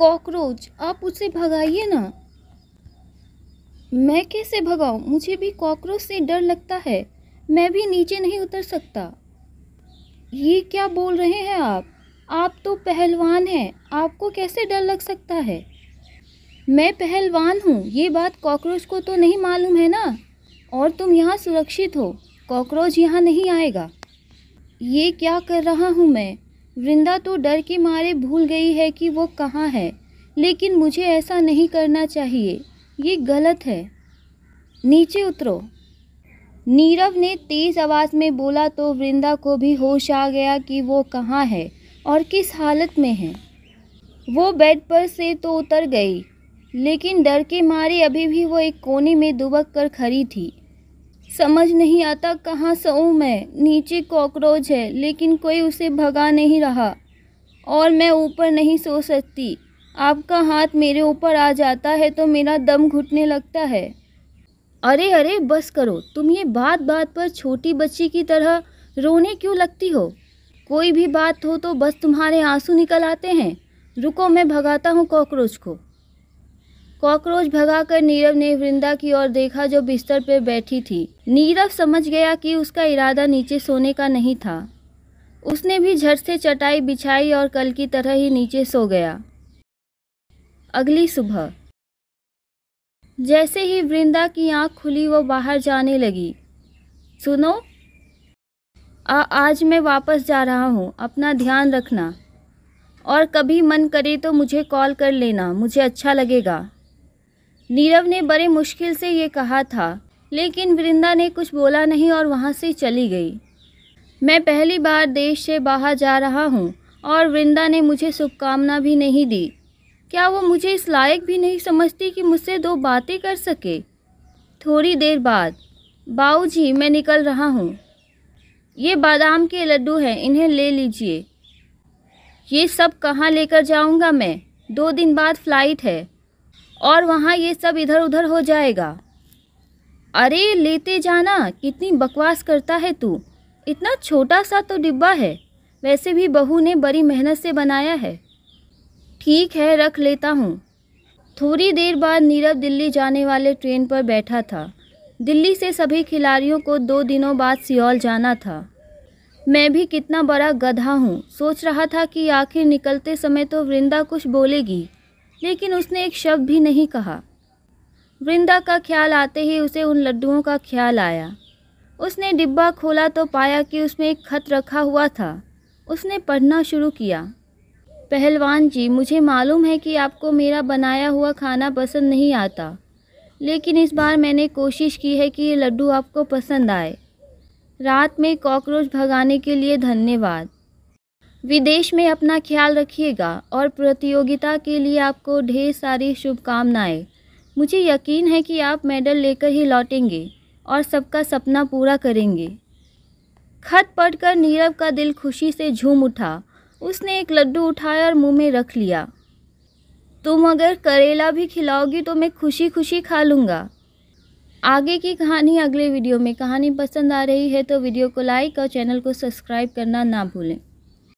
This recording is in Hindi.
कॉकरोच आप उसे भगाइए ना मैं कैसे भगाऊं मुझे भी कॉकरोच से डर लगता है मैं भी नीचे नहीं उतर सकता ये क्या बोल रहे हैं आप आप तो पहलवान हैं आपको कैसे डर लग सकता है मैं पहलवान हूँ ये बात कॉकरोच को तो नहीं मालूम है ना और तुम यहाँ सुरक्षित हो कॉकरोच यहाँ नहीं आएगा ये क्या कर रहा हूँ मैं वृंदा तो डर के मारे भूल गई है कि वो कहाँ है लेकिन मुझे ऐसा नहीं करना चाहिए ये गलत है नीचे उतरो नीरव ने तेज आवाज़ में बोला तो वृंदा को भी होश आ गया कि वो कहाँ है और किस हालत में है वो बेड पर से तो उतर गई लेकिन डर के मारे अभी भी वो एक कोने में दुबक कर खड़ी थी समझ नहीं आता कहाँ सो मैं नीचे कॉकरोच है लेकिन कोई उसे भगा नहीं रहा और मैं ऊपर नहीं सो सकती आपका हाथ मेरे ऊपर आ जाता है तो मेरा दम घुटने लगता है अरे अरे बस करो तुम ये बात बात पर छोटी बच्ची की तरह रोने क्यों लगती हो कोई भी बात हो तो बस तुम्हारे आंसू निकल आते हैं रुको मैं भगाता हूँ कॉकरोच को कॉकरोच भगाकर नीरव ने वृंदा की ओर देखा जो बिस्तर पर बैठी थी नीरव समझ गया कि उसका इरादा नीचे सोने का नहीं था उसने भी झट से चटाई बिछाई और कल की तरह ही नीचे सो गया अगली सुबह जैसे ही वृंदा की आंख खुली वो बाहर जाने लगी सुनो आ, आज मैं वापस जा रहा हूँ अपना ध्यान रखना और कभी मन करे तो मुझे कॉल कर लेना मुझे अच्छा लगेगा नीरव ने बड़े मुश्किल से ये कहा था लेकिन वृंदा ने कुछ बोला नहीं और वहाँ से चली गई मैं पहली बार देश से बाहर जा रहा हूँ और वृंदा ने मुझे शुभकामना भी नहीं दी क्या वो मुझे इस लायक भी नहीं समझती कि मुझसे दो बातें कर सके थोड़ी देर बाद बाऊ जी मैं निकल रहा हूँ ये बादाम के लड्डू हैं इन्हें ले लीजिए ये सब कहाँ लेकर जाऊँगा मैं दो दिन बाद फ्लाइट है और वहाँ ये सब इधर उधर हो जाएगा अरे लेते जाना कितनी बकवास करता है तू इतना छोटा सा तो डिब्बा है वैसे भी बहू ने बड़ी मेहनत से बनाया है ठीक है रख लेता हूँ थोड़ी देर बाद नीरव दिल्ली जाने वाले ट्रेन पर बैठा था दिल्ली से सभी खिलाड़ियों को दो दिनों बाद सियोल जाना था मैं भी कितना बड़ा गधा हूँ सोच रहा था कि आखिर निकलते समय तो वृंदा कुछ बोलेगी लेकिन उसने एक शब्द भी नहीं कहा वृंदा का ख्याल आते ही उसे उन लड्डुओं का ख्याल आया उसने डिब्बा खोला तो पाया कि उसमें एक खत रखा हुआ था उसने पढ़ना शुरू किया पहलवान जी मुझे मालूम है कि आपको मेरा बनाया हुआ खाना पसंद नहीं आता लेकिन इस बार मैंने कोशिश की है कि ये लड्डू आपको पसंद आए रात में कॉकरोच भगाने के लिए धन्यवाद विदेश में अपना ख्याल रखिएगा और प्रतियोगिता के लिए आपको ढेर सारी शुभकामनाएं मुझे यकीन है कि आप मेडल लेकर ही लौटेंगे और सबका सपना पूरा करेंगे खत पढ़कर नीरव का दिल खुशी से झूम उठा उसने एक लड्डू उठाया और मुंह में रख लिया तुम अगर करेला भी खिलाओगी तो मैं खुशी खुशी खा लूँगा आगे की कहानी अगले वीडियो में कहानी पसंद आ रही है तो वीडियो को लाइक और चैनल को सब्सक्राइब करना ना भूलें